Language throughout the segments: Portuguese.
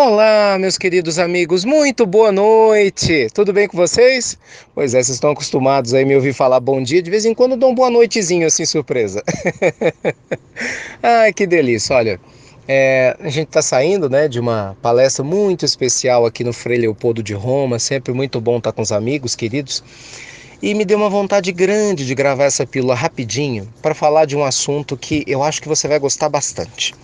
Olá, meus queridos amigos, muito boa noite. Tudo bem com vocês? Pois é, vocês estão acostumados aí me ouvir falar bom dia, de vez em quando dou um boa noitezinho assim, surpresa. Ai, que delícia, olha. É, a gente está saindo né, de uma palestra muito especial aqui no Frei Leopoldo de Roma, sempre muito bom estar tá com os amigos queridos. E me deu uma vontade grande de gravar essa pílula rapidinho para falar de um assunto que eu acho que você vai gostar bastante.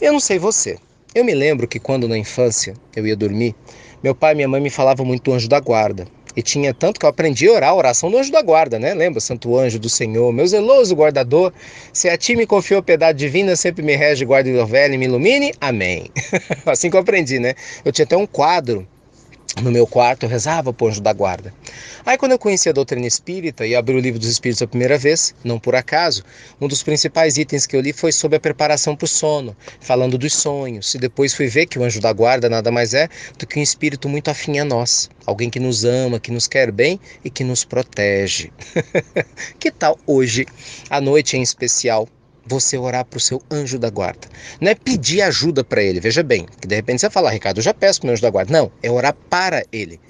Eu não sei você, eu me lembro que quando na infância eu ia dormir, meu pai e minha mãe me falavam muito do anjo da guarda. E tinha tanto que eu aprendi a orar a oração do anjo da guarda, né? Lembra? Santo anjo do Senhor, meu zeloso guardador, se a ti me confiou piedade divina, sempre me rege, guarde e velho e me ilumine. Amém. assim que eu aprendi, né? Eu tinha até um quadro no meu quarto, eu rezava o anjo da guarda. Aí quando eu conheci a doutrina espírita e abri o livro dos espíritos a primeira vez, não por acaso, um dos principais itens que eu li foi sobre a preparação para o sono, falando dos sonhos, e depois fui ver que o anjo da guarda nada mais é do que um espírito muito afim a nós, alguém que nos ama, que nos quer bem e que nos protege. que tal hoje, à noite em especial, você orar para o seu anjo da guarda. Não é pedir ajuda para ele, veja bem, que de repente você fala, Ricardo, eu já peço para o meu anjo da guarda. Não, é orar para ele.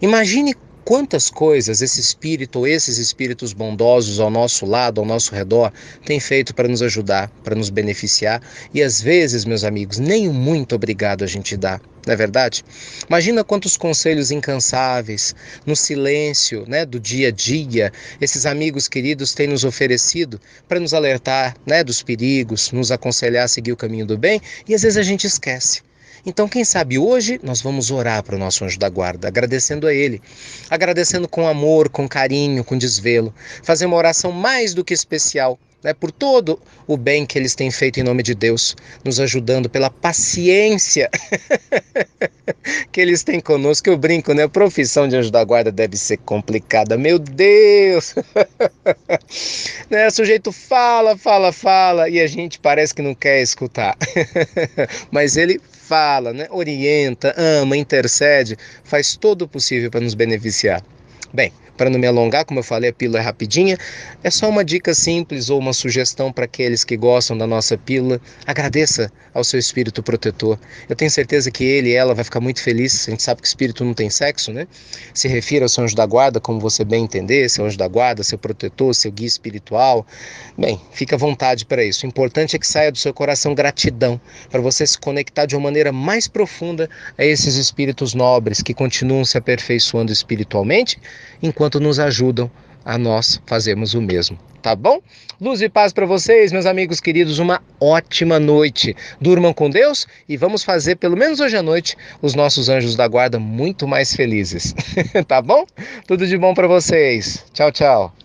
Imagine quantas coisas esse espírito ou esses espíritos bondosos ao nosso lado, ao nosso redor, têm feito para nos ajudar, para nos beneficiar. E às vezes, meus amigos, nem um muito obrigado a gente dá. Não é verdade? Imagina quantos conselhos incansáveis, no silêncio né, do dia a dia, esses amigos queridos têm nos oferecido para nos alertar né, dos perigos, nos aconselhar a seguir o caminho do bem, e às vezes a gente esquece. Então, quem sabe hoje nós vamos orar para o nosso anjo da guarda, agradecendo a ele, agradecendo com amor, com carinho, com desvelo, fazer uma oração mais do que especial. Né, por todo o bem que eles têm feito em nome de Deus, nos ajudando pela paciência que eles têm conosco. Eu brinco, né? A profissão de anjo da guarda deve ser complicada. Meu Deus! né? O sujeito fala, fala, fala e a gente parece que não quer escutar. Mas ele fala, né, orienta, ama, intercede, faz todo o possível para nos beneficiar. Bem, para não me alongar, como eu falei, a pílula é rapidinha. É só uma dica simples ou uma sugestão para aqueles que gostam da nossa pílula. Agradeça ao seu espírito protetor. Eu tenho certeza que ele e ela vai ficar muito feliz. A gente sabe que espírito não tem sexo, né? Se refira ao seu anjo da guarda, como você bem entender, seu anjo da guarda, seu protetor, seu guia espiritual. Bem, fica à vontade para isso. O importante é que saia do seu coração gratidão, para você se conectar de uma maneira mais profunda a esses espíritos nobres que continuam se aperfeiçoando espiritualmente, enquanto nos ajudam a nós fazermos o mesmo, tá bom? Luz e paz para vocês, meus amigos queridos, uma ótima noite. Durmam com Deus e vamos fazer, pelo menos hoje à noite, os nossos anjos da guarda muito mais felizes, tá bom? Tudo de bom para vocês. Tchau, tchau.